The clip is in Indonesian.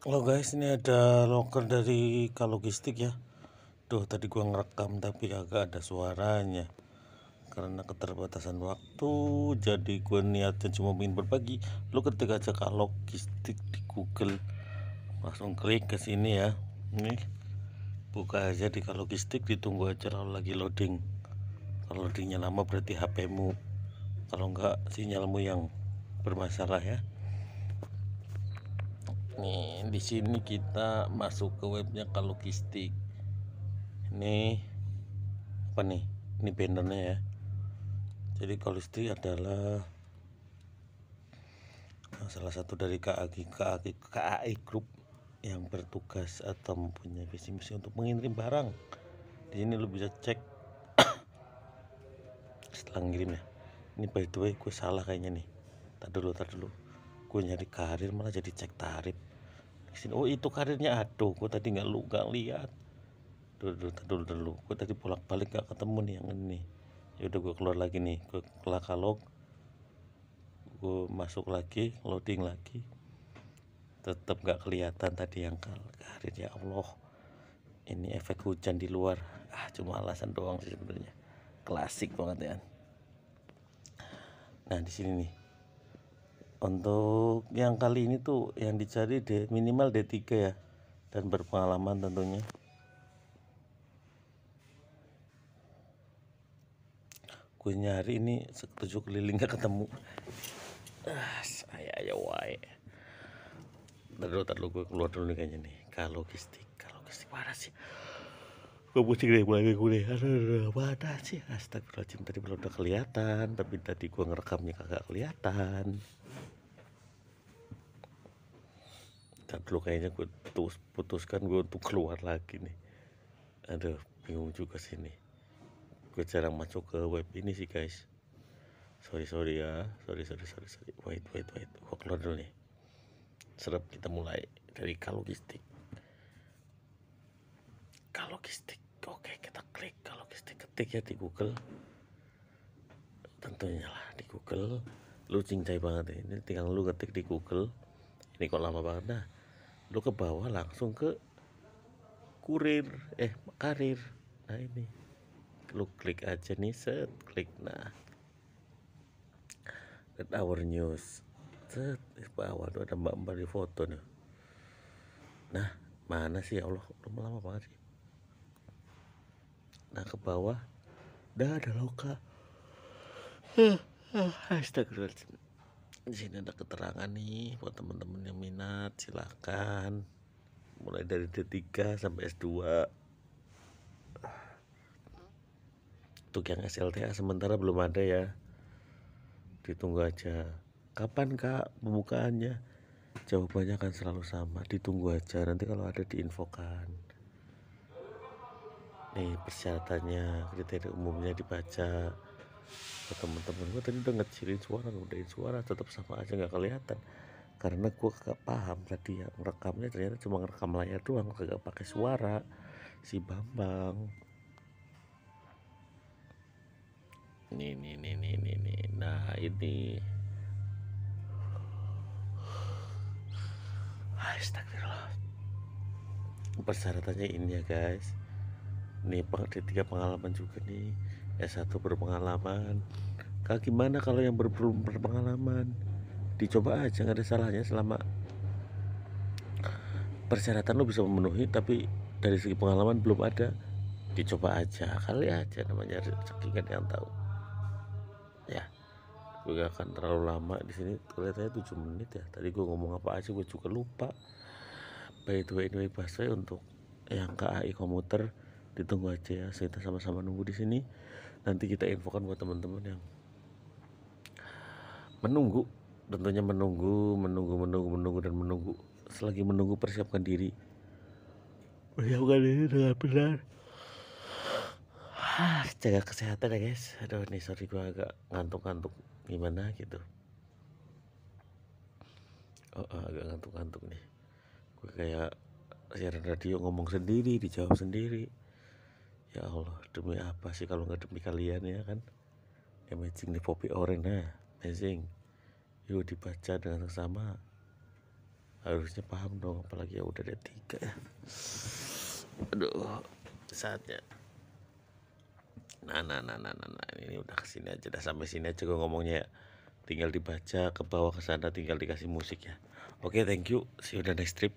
Halo guys, ini ada locker dari Kalogistik ya. Duh, tadi gua ngerekam tapi agak ada suaranya. Karena keterbatasan waktu, jadi gua niatnya cuma ingin berbagi. Lu ketik aja Kalogistik di Google, langsung klik ke sini ya. Nih buka aja di logistik ditunggu aja kalau lagi loading kalau loadingnya lama berarti HPmu kalau enggak sinyalmu yang bermasalah ya nih di sini kita masuk ke webnya logistik ini apa nih ini bannernya ya jadi logistik adalah salah satu dari KAI KAI, KAI Group yang bertugas atau mempunyai visi misi untuk mengirim barang di sini lo bisa cek setelah ngirim ya ini by the way gue salah kayaknya nih tak dulu tak dulu gue nyari karir malah jadi cek tarif sini oh itu karirnya aduh gue tadi nggak lu nggak lihat dulu dulu dulu dulu gue tadi bolak balik nggak ketemu nih yang ini ya udah gue keluar lagi nih gue kelakalok. gue masuk lagi loading lagi tetap nggak kelihatan tadi yang karir ya Allah ini efek hujan di luar ah cuma alasan doang sih sebenarnya klasik banget ya nah di sini nih untuk yang kali ini tuh yang dicari D, minimal D3 ya dan berpengalaman tentunya gue nyari ini tujuh keliling gak ketemu ah, saya ya wae Ntar dulu, keluar dulu nih kayaknya nih. Kalau logistik, kalau logistik mana sih? Gue pusing deh mulai gue deh. Aduh, mana sih? Astagfirullahaladzim, tadi belum udah kelihatan. Tapi tadi gue ngerekamnya kagak kelihatan. tapi dulu kayaknya gue putus, putuskan gue untuk keluar lagi nih. Aduh, bingung juga sih nih. Gue jarang masuk ke web ini sih guys sorry sorry ya sorry sorry sorry sorry wait wait wait Gue keluar dulu nih serap kita mulai dari kalogistik kalogistik oke kita klik kalogistik ketik ya di google tentunya lah di google lu cincai banget ya. ini tinggal lu ketik di google ini kok lama banget nah lu ke bawah langsung ke kurir eh karir nah ini lu klik aja nih set klik nah get our news set di eh, bawah tuh ada mbak-mbak di foto nih nah mana sih ya Allah lama lama banget sih nah ke bawah dah ada loka Astagfirullahaladzim di sini ada keterangan nih buat teman-teman yang minat silahkan mulai dari D3 sampai S2 untuk yang SLTA sementara belum ada ya ditunggu aja kapan kak pembukaannya jawabannya akan selalu sama ditunggu aja nanti kalau ada diinfokan nih persyaratannya kriteria umumnya dibaca ke teman-teman gue tadi udah ngecilin suara udahin suara tetap sama aja nggak kelihatan karena gue kagak paham tadi ya rekamnya ternyata cuma rekam layar doang kagak pakai suara si Bambang nih nih nih nih, nih. nah ini astagfirullah persyaratannya ini ya guys ini di tiga pengalaman juga nih s satu berpengalaman Kak gimana kalau yang belum berpengalaman dicoba aja nggak ada salahnya selama persyaratan lo bisa memenuhi tapi dari segi pengalaman belum ada dicoba aja kali aja namanya rezeki kan yang tahu ya gue gak akan terlalu lama di sini kelihatannya 7 menit ya tadi gue ngomong apa aja gue juga lupa by the way anyway busway untuk yang KAI komuter ditunggu aja ya kita sama-sama nunggu di sini nanti kita infokan buat teman-teman yang menunggu tentunya menunggu menunggu menunggu menunggu dan menunggu selagi menunggu persiapkan diri persiapkan diri dengan benar ah, jaga kesehatan ya guys aduh nih sorry gue agak ngantuk-ngantuk gimana gitu oh, ah, agak ngantuk-ngantuk nih gue kayak siaran radio ngomong sendiri dijawab sendiri ya Allah demi apa sih kalau nggak demi kalian ya kan amazing nih popi Orange ya. nah amazing yuk dibaca dengan sama harusnya paham dong apalagi ya udah ada tiga ya aduh saatnya Nah, nah, nah, nah, nah, nah. ini udah kesini aja, udah sampai sini aja gue ngomongnya. Ya. Tinggal dibaca ke bawah ke sana, tinggal dikasih musik ya. Oke, okay, thank you. See you the next trip.